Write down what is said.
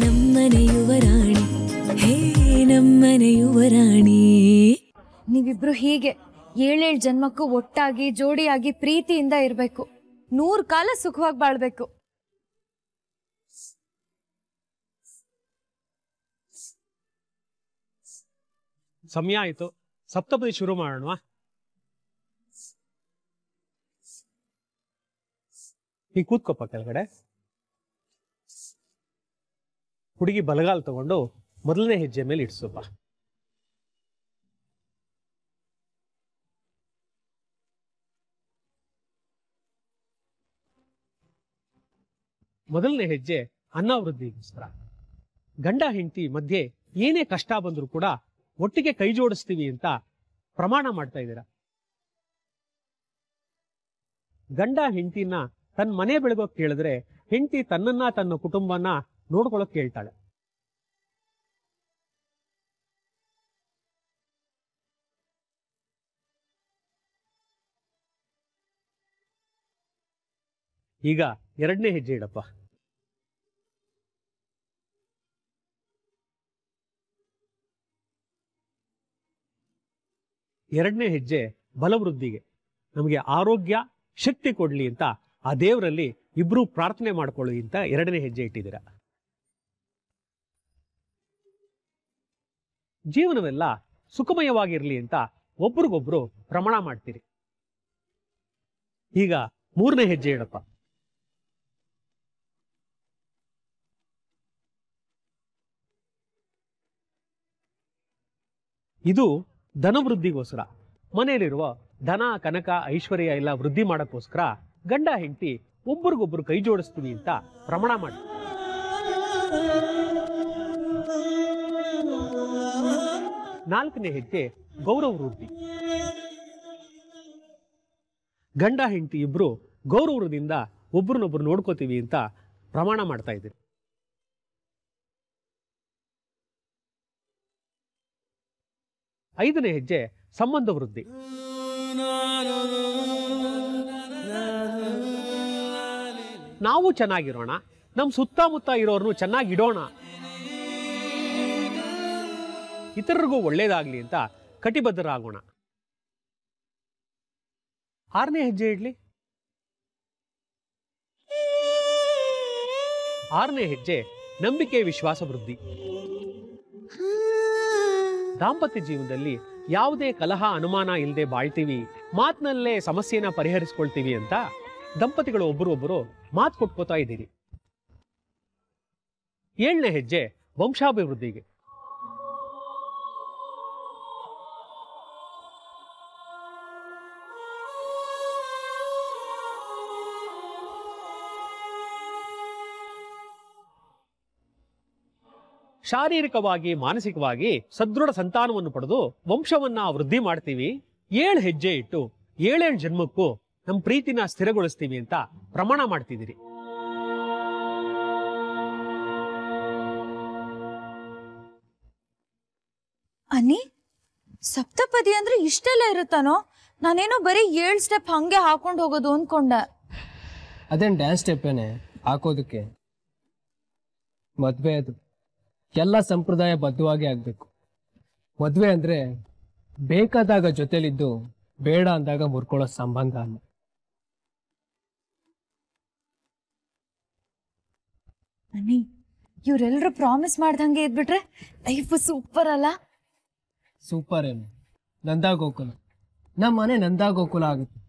ನಮ್ಮನೆಯುವ ರಾಣಿ ಹೇ ನಮ್ಮನೆ ನೀವಿಬ್ರು ಹೀಗೆ ಏಳೇಳು ಜನ್ಮಕ್ಕೂ ಒಟ್ಟಾಗಿ ಜೋಡಿಯಾಗಿ ಪ್ರೀತಿಯಿಂದ ಇರಬೇಕು ನೂರ್ ಕಾಲ ಸುಖವಾಗಿ ಬಾಳ್ಬೇಕು ಸಮಯ ಆಯ್ತು ಸಪ್ತಪದಿ ಶುರು ಮಾಡೋಣ ಈ ಕೂತ್ಕೊಪ್ಪ ಕೆಳಗಡೆ ಹುಡುಗಿ ಬಲಗಾಲ್ ತಗೊಂಡು ಮೊದಲನೇ ಹೆಜ್ಜೆ ಮೇಲೆ ಇಡಿಸಪ್ಪ ಮೊದಲನೇ ಹೆಜ್ಜೆ ಅನಾವೃದ್ಧಿಗೋಸ್ಕರ ಗಂಡ ಹೆಂಡತಿ ಮಧ್ಯೆ ಏನೇ ಕಷ್ಟ ಬಂದರೂ ಕೂಡ ಒಟ್ಟಿಗೆ ಕೈ ಜೋಡಿಸ್ತೀವಿ ಅಂತ ಪ್ರಮಾಣ ಮಾಡ್ತಾ ಇದ್ದೀರ ಗಂಡ ಹೆಂಡತಿನ ತನ್ನ ಮನೆ ಬೆಳಗೋಕ್ ಕೇಳಿದ್ರೆ ಹೆಂಡತಿ ತನ್ನನ್ನ ತನ್ನ ಕುಟುಂಬನ ನೋಡ್ಕೊಳಕ್ ಕೇಳ್ತಾಳೆ ಈಗ ಎರಡನೇ ಹೆಜ್ಜೆ ಇಡಪ್ಪ ಎರಡನೇ ಹೆಜ್ಜೆ ಬಲವೃದ್ಧಿಗೆ ನಮಗೆ ಆರೋಗ್ಯ ಶಕ್ತಿ ಕೊಡಲಿ ಅಂತ ಆ ದೇವರಲ್ಲಿ ಇಬ್ರು ಪ್ರಾರ್ಥನೆ ಮಾಡ್ಕೊಳ್ಳಿ ಅಂತ ಎರಡನೇ ಹೆಜ್ಜೆ ಇಟ್ಟಿದ್ದೀರಾ ಜೀವನವೆಲ್ಲ ಸುಖಮಯವಾಗಿರಲಿ ಅಂತ ಒಬ್ರಿಗೊಬ್ರು ಪ್ರಮಾಣ ಮಾಡ್ತೀರಿ ಈಗ ಮೂರನೇ ಹೆಜ್ಜೆ ಹೇಳಪ್ಪ ಇದು ಧನವೃದ್ಧಿಗೋಸ್ಕರ ಮನೆಯಲ್ಲಿರುವ ಧನ ಕನಕ ಐಶ್ವರ್ಯ ಎಲ್ಲ ವೃದ್ಧಿ ಮಾಡೋಕ್ಕೋಸ್ಕರ ಗಂಡ ಹೆಂಡತಿ ಒಬ್ಬರಿಗೊಬ್ರು ಕೈ ಜೋಡಿಸ್ತೀವಿ ಅಂತ ಪ್ರಮಾಣ ಮಾಡ್ತೀವಿ ನಾಲ್ಕನೇ ಹೆಜ್ಜೆ ಗೌರವ ವೃದ್ಧಿ ಗಂಡ ಹೆಂಡತಿ ಇಬ್ಬರು ಗೌರವದಿಂದ ಒಬ್ರನ್ನೊಬ್ರು ನೋಡ್ಕೋತೀವಿ ಅಂತ ಪ್ರಮಾಣ ಮಾಡ್ತಾ ಇದ್ದೀರಿ ಐದನೇ ಹೆಜ್ಜೆ ಸಂಬಂಧ ವೃದ್ಧಿ ನಾವು ಚೆನ್ನಾಗಿರೋಣ ನಮ್ಮ ಸುತ್ತಮುತ್ತ ಇರೋರನ್ನು ಚೆನ್ನಾಗಿಡೋಣ ಇತರರಿಗೂ ಒಳ್ಳೇದಾಗಲಿ ಅಂತ ಕಟಿಬದ್ಧರಾಗೋಣ ಆರನೇ ಹೆಜ್ಜೆ ಇಡ್ಲಿ ಆರನೇ ಹೆಜ್ಜೆ ನಂಬಿಕೆ ವಿಶ್ವಾಸ ವೃದ್ಧಿ ದಾಂಪತ್ಯ ಜೀವನದಲ್ಲಿ ಯಾವುದೇ ಕಲಹ ಅನುಮಾನ ಇಲ್ಲದೆ ಬಾಳ್ತೀವಿ ಮಾತಿನಲ್ಲೇ ಸಮಸ್ಯೆನ ಪರಿಹರಿಸ್ಕೊಳ್ತೀವಿ ಅಂತ ದಂಪತಿಗಳು ಒಬ್ಬರೊಬ್ಬರು ಮಾತು ಕೊಟ್ಕೋತಾ ಇದ್ದೀರಿ ಏಳನೇ ಹೆಜ್ಜೆ ವಂಶಾಭಿವೃದ್ಧಿಗೆ ಶಾರೀರಿಕವಾಗಿ ಮಾನಸಿಕವಾಗಿ ಸದೃಢ ಸಂತಾನವನ್ನು ಪಡೆದು ವಂಶವನ್ನ ವೃದ್ಧಿ ಮಾಡ್ತೀವಿ ಏಳು ಹೆಜ್ಜೆ ಇಟ್ಟು ಏಳೇಳು ಜನ್ಮಕ್ಕೂ ನಮ್ಮ ಪ್ರೀತಿನ ಸ್ಥಿರಗೊಳಿಸ್ತೀವಿ ಅಂತ ಪ್ರಮಾಣ ಮಾಡ್ತಿದ್ದೀರಿ ಅನ್ನಿ ಸಪ್ತಪದಿ ಅಂದ್ರೆ ಇಷ್ಟೆಲ್ಲ ಇರುತ್ತಾನೋ ನಾನೇನೋ ಬರೀ ಏಳು ಸ್ಟೆಪ್ ಹಂಗೆ ಹಾಕೊಂಡು ಹೋಗೋದು ಅಂದ್ಕೊಂಡೆ ಅದೇನು ಡ್ಯಾನ್ಸ್ ಏನೇ ಹಾಕೋದಕ್ಕೆ ಮದುವೆ ಅದು ಎಲ್ಲ ಸಂಪ್ರದಾಯ ಬದ್ಧವಾಗಿ ಆಗಬೇಕು ಮದ್ವೆ ಅಂದ್ರೆ ಬೇಕಾದಾಗ ಜೊತೆಲಿದ್ದು ಬೇಡ ಅಂದಾಗ ಮುರ್ಕೊಳ್ಳೋ ಸಂಬಂಧ ಅಲ್ಲ ಅನ್ನಿ ಇವರೆಲ್ಲರೂ ಪ್ರಾಮಿಸ್ ಮಾಡ್ದಂಗೆ ಇದ್ಬಿಟ್ರೆ ಲೈಫ್ ಸೂಪರ್ ಅಲ್ಲ ಸೂಪರ್ ಏನು ನಂದಾ ಗೋಕುಲ ನಮ್ಮ ಮನೆ ನಂದಾ ಗೋಕುಲ ಆಗುತ್ತೆ